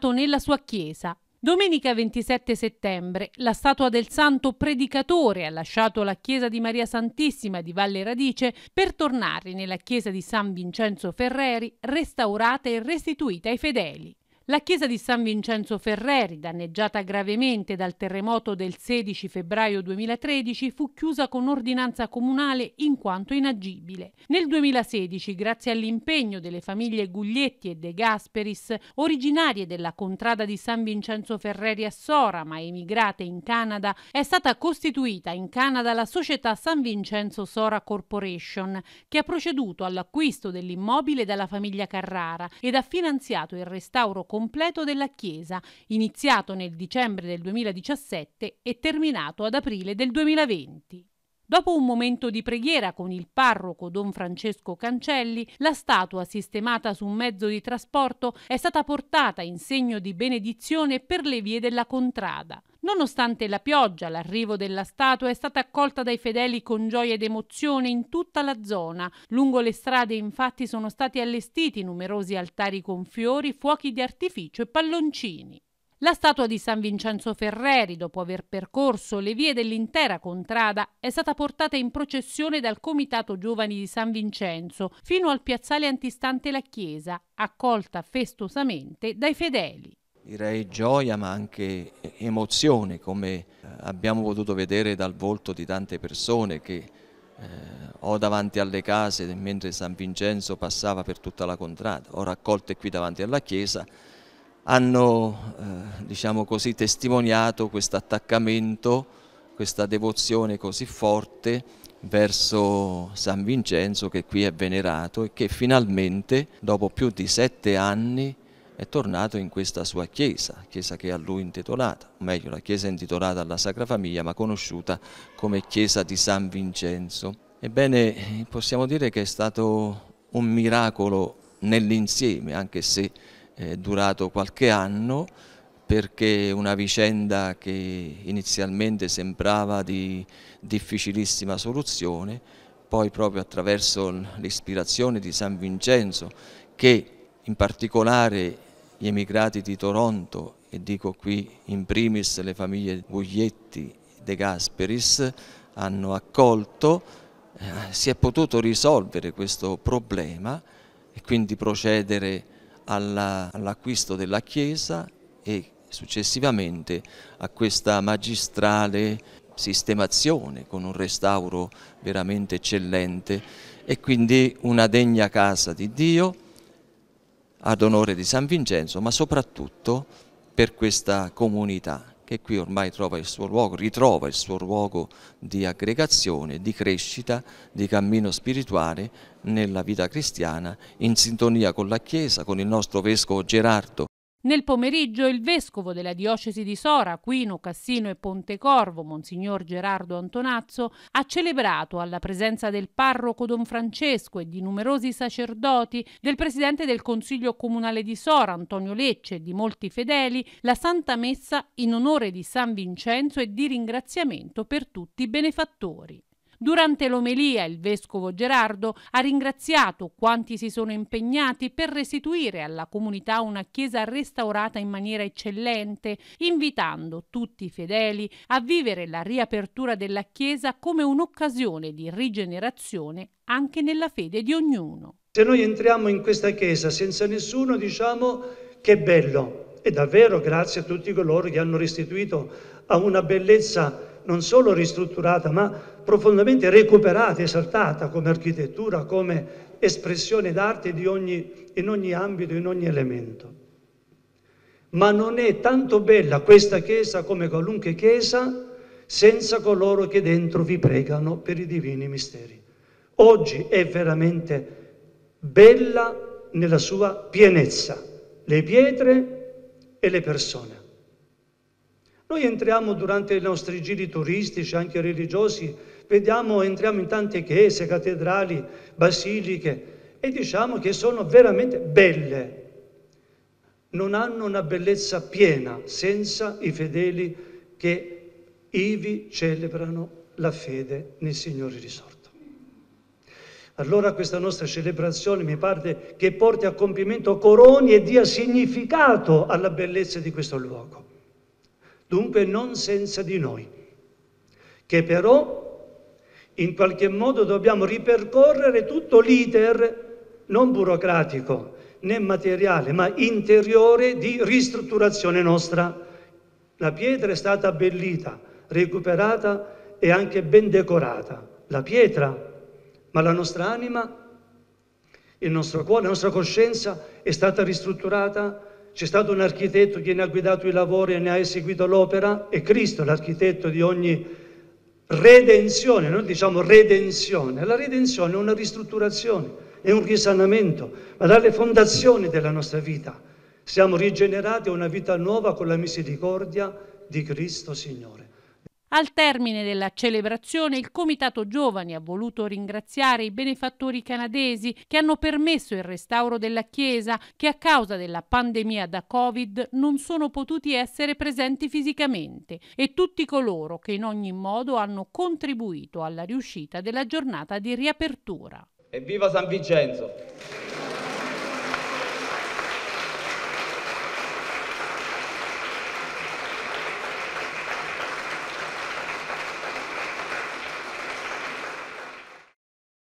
dedicato nella sua chiesa. Domenica 27 settembre la statua del santo predicatore ha lasciato la chiesa di Maria Santissima di Valle Radice per tornare nella chiesa di San Vincenzo Ferreri, restaurata e restituita ai fedeli. La chiesa di San Vincenzo Ferreri, danneggiata gravemente dal terremoto del 16 febbraio 2013, fu chiusa con ordinanza comunale in quanto inagibile. Nel 2016, grazie all'impegno delle famiglie Guglietti e De Gasperis, originarie della contrada di San Vincenzo Ferreri a Sora, ma emigrate in Canada, è stata costituita in Canada la società San Vincenzo Sora Corporation, che ha proceduto all'acquisto dell'immobile dalla famiglia Carrara ed ha finanziato il restauro comunale completo della Chiesa, iniziato nel dicembre del 2017 e terminato ad aprile del 2020. Dopo un momento di preghiera con il parroco Don Francesco Cancelli, la statua sistemata su un mezzo di trasporto è stata portata in segno di benedizione per le vie della contrada. Nonostante la pioggia, l'arrivo della statua è stata accolta dai fedeli con gioia ed emozione in tutta la zona. Lungo le strade infatti sono stati allestiti numerosi altari con fiori, fuochi di artificio e palloncini. La statua di San Vincenzo Ferreri, dopo aver percorso le vie dell'intera contrada, è stata portata in processione dal Comitato Giovani di San Vincenzo fino al piazzale antistante la chiesa, accolta festosamente dai fedeli. Direi gioia ma anche emozione, come eh, abbiamo potuto vedere dal volto di tante persone che eh, o davanti alle case mentre San Vincenzo passava per tutta la contrada, ho raccolte qui davanti alla chiesa, hanno eh, diciamo così, testimoniato questo attaccamento, questa devozione così forte verso San Vincenzo che qui è venerato e che finalmente dopo più di sette anni è tornato in questa sua chiesa, chiesa che è a lui intitolata, o meglio la chiesa intitolata alla Sacra Famiglia ma conosciuta come chiesa di San Vincenzo. Ebbene possiamo dire che è stato un miracolo nell'insieme anche se durato qualche anno perché una vicenda che inizialmente sembrava di difficilissima soluzione, poi proprio attraverso l'ispirazione di San Vincenzo, che in particolare gli emigrati di Toronto e dico qui in primis le famiglie Guglietti De Gasperis hanno accolto, eh, si è potuto risolvere questo problema e quindi procedere all'acquisto della chiesa e successivamente a questa magistrale sistemazione con un restauro veramente eccellente e quindi una degna casa di Dio ad onore di San Vincenzo ma soprattutto per questa comunità che qui ormai trova il suo luogo, ritrova il suo luogo di aggregazione, di crescita, di cammino spirituale nella vita cristiana in sintonia con la Chiesa, con il nostro Vescovo Gerardo nel pomeriggio il vescovo della diocesi di Sora, Quino, Cassino e Pontecorvo, Monsignor Gerardo Antonazzo, ha celebrato alla presenza del parroco Don Francesco e di numerosi sacerdoti, del presidente del Consiglio Comunale di Sora, Antonio Lecce, e di molti fedeli, la Santa Messa in onore di San Vincenzo e di ringraziamento per tutti i benefattori. Durante l'omelia il vescovo Gerardo ha ringraziato quanti si sono impegnati per restituire alla comunità una chiesa restaurata in maniera eccellente, invitando tutti i fedeli a vivere la riapertura della chiesa come un'occasione di rigenerazione anche nella fede di ognuno. Se noi entriamo in questa chiesa senza nessuno diciamo che bello, e davvero grazie a tutti coloro che hanno restituito a una bellezza non solo ristrutturata ma profondamente recuperata, esaltata come architettura, come espressione d'arte ogni, in ogni ambito, in ogni elemento. Ma non è tanto bella questa chiesa come qualunque chiesa senza coloro che dentro vi pregano per i divini misteri. Oggi è veramente bella nella sua pienezza, le pietre e le persone. Noi entriamo durante i nostri giri turistici, anche religiosi, vediamo, entriamo in tante chiese, cattedrali, basiliche e diciamo che sono veramente belle. Non hanno una bellezza piena senza i fedeli che ivi celebrano la fede nel Signore risorto. Allora questa nostra celebrazione mi pare che porti a compimento coroni e dia significato alla bellezza di questo luogo dunque non senza di noi, che però in qualche modo dobbiamo ripercorrere tutto l'iter non burocratico né materiale, ma interiore di ristrutturazione nostra. La pietra è stata abbellita, recuperata e anche ben decorata. La pietra, ma la nostra anima, il nostro cuore, la nostra coscienza è stata ristrutturata c'è stato un architetto che ne ha guidato i lavori e ne ha eseguito l'opera, è Cristo l'architetto di ogni redenzione, noi diciamo redenzione. La redenzione è una ristrutturazione, è un risanamento, ma dalle fondazioni della nostra vita. Siamo rigenerati a una vita nuova con la misericordia di Cristo Signore. Al termine della celebrazione il Comitato Giovani ha voluto ringraziare i benefattori canadesi che hanno permesso il restauro della chiesa che a causa della pandemia da Covid non sono potuti essere presenti fisicamente e tutti coloro che in ogni modo hanno contribuito alla riuscita della giornata di riapertura. Evviva San Vincenzo!